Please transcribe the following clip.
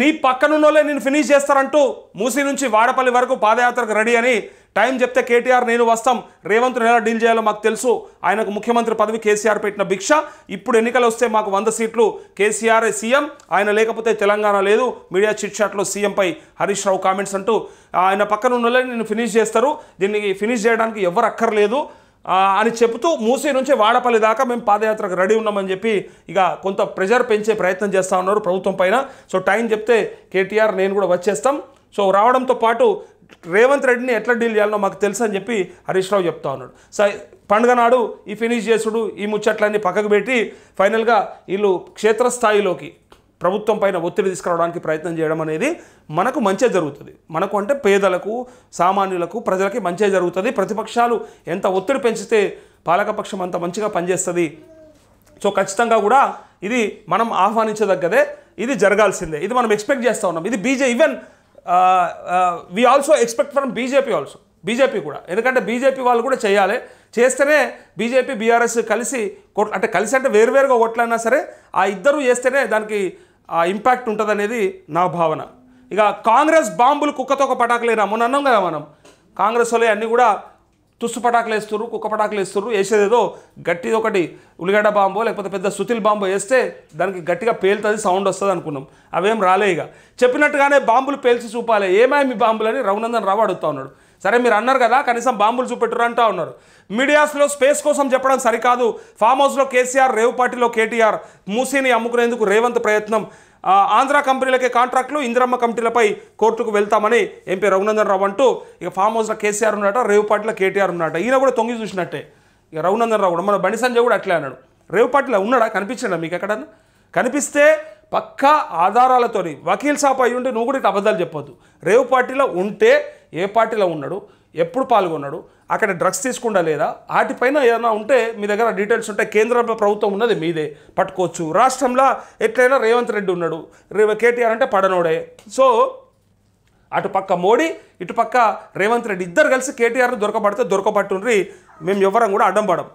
నీ పక్కనున్నోలే నేను ఫినిష్ చేస్తారంటూ మూసీ నుంచి వాడపల్లి వరకు పాదయాత్రకు రెడీ అని టైం చెప్తే కేటీఆర్ నేను వస్తాం రేవంత్ ఎలా డీల్ చేయాలో మాకు తెలుసు ఆయనకు ముఖ్యమంత్రి పదవి కేసీఆర్ పెట్టిన భిక్ష ఇప్పుడు ఎన్నికలు వస్తే మాకు వంద సీట్లు కేసీఆర్ సీఎం ఆయన లేకపోతే తెలంగాణ లేదు మీడియా చిట్చాట్లో సీఎంపై హరీష్ రావు కామెంట్స్ అంటూ ఆయన పక్కన ఉన్న నేను ఫినిష్ చేస్తారు దీన్ని ఫినిష్ చేయడానికి ఎవరు అక్కర్లేదు అని చెబుతూ మూసీ నుంచి వాడపల్లి దాకా మేము పాదయాత్రకు రెడీ ఉన్నామని చెప్పి ఇక కొంత ప్రెషర్ పెంచే ప్రయత్నం చేస్తూ ఉన్నారు ప్రభుత్వం పైన సో టైం చెప్తే కేటీఆర్ నేను కూడా వచ్చేస్తాం సో రావడంతో పాటు రేవంత్ రెడ్డిని ఎట్లా డీల్ చేయాలనో మాకు తెలుసు అని చెప్పి హరీష్ రావు చెప్తా ఉన్నాడు సో పండుగ నాడు ఈ ఫినిష్ చేసుడు ఈ ముచ్చట్లన్నీ పక్కకు పెట్టి ఫైనల్గా వీళ్ళు క్షేత్రస్థాయిలోకి ప్రభుత్వం పైన ఒత్తిడి తీసుకురావడానికి ప్రయత్నం చేయడం అనేది మనకు మంచిగా జరుగుతుంది మనకు అంటే పేదలకు సామాన్యులకు ప్రజలకి మంచిగా జరుగుతుంది ప్రతిపక్షాలు ఎంత ఒత్తిడి పెంచితే పాలకపక్షం అంత మంచిగా పనిచేస్తుంది సో ఖచ్చితంగా కూడా ఇది మనం ఆహ్వానించదగ్గదే ఇది జరగాల్సిందే ఇది మనం ఎక్స్పెక్ట్ చేస్తూ ఉన్నాం ఇది బీజే even we also expect from BJP also BJP కూడా ఎందుకంటే బీజేపీ వాళ్ళు కూడా చేయాలి చేస్తేనే బీజేపీ బీఆర్ఎస్ కలిసి అంటే కలిసి అంటే వేరువేరుగా ఓట్లైనా సరే ఆ ఇద్దరు చేస్తేనే దానికి ఇంపాక్ట్ ఉంటుంది అనేది నా భావన ఇక కాంగ్రెస్ బాంబులు కుక్కతో ఒక పటాకులేనా మొన్న అన్నాం కదా మనం కాంగ్రెస్ వాళ్ళే అన్నీ కూడా తుస్సు పటాకులు వేస్తున్నారు కుక్క పటాకులు వేస్తున్నారు వేసేదేదో గట్టిది ఒకటి ఉల్లిగడ్డ బాంబో లేకపోతే పెద్ద సుతిల్ బాంబో వేస్తే దానికి గట్టిగా పేలుతుంది సౌండ్ వస్తుంది అనుకున్నాం అవేం రాలే ఇక చెప్పినట్టుగానే బాంబులు పేల్చి చూపాలి ఏమై మీ బాంబులని రఘునందన్ రావు అడుగుతా ఉన్నాడు సరే మీరు అన్నారు కదా కనీసం బాంబులు చూపెట్టరు అంటా ఉన్నారు మీడియాస్లో స్పేస్ కోసం చెప్పడం సరికాదు ఫామ్ హౌస్లో కేసీఆర్ రేవుపాటిలో పార్టీలో కేటీఆర్ మూసీని అమ్ముకునేందుకు రేవంత్ ప్రయత్నం ఆంధ్ర కంపెనీలకే కాంట్రాక్టులు ఇందిరమ్మ కమిటీలపై కోర్టుకు వెళ్తామని ఎంపీ రఘునందన్ రావు అంటూ ఇక ఫామ్ హౌస్లో కేసీఆర్ ఉన్నట రేవుపాటిలో పార్టీలో కేటీఆర్ ఉన్నట ఈయన కూడా తొంగి చూసినట్టే ఇక రఘునందన్ రావు కూడా మన బండి సంజయ్ కూడా అట్లే అన్నాడు రేవ్ పార్టీలో ఉన్నాడా కనిపించాడా మీకు ఎక్కడన్నా కనిపిస్తే పక్కా ఆధారాలతోని వకీల్ సాప్ అయి ఉండి నువ్వు కూడా ఇటు అబద్ధాలు చెప్పొద్దు రేవు పార్టీలో ఉంటే ఏ పార్టీలో ఉన్నాడు ఎప్పుడు పాల్గొన్నాడు అక్కడ డ్రగ్స్ తీసుకుండా లేదా వాటిపైన ఏదైనా ఉంటే మీ దగ్గర డీటెయిల్స్ ఉంటే కేంద్రంలో ప్రభుత్వం ఉన్నది మీదే పట్టుకోవచ్చు రాష్ట్రంలో ఎట్లయినా రేవంత్ రెడ్డి ఉన్నాడు రేవ కేటీఆర్ అంటే పడనోడే సో అటుపక్క మోడీ ఇటుపక్క రేవంత్ రెడ్డి ఇద్దరు కలిసి కేటీఆర్ని దొరకబడితే దొరకబట్టుండ్రి మేము ఎవరం కూడా అడ్డం పడం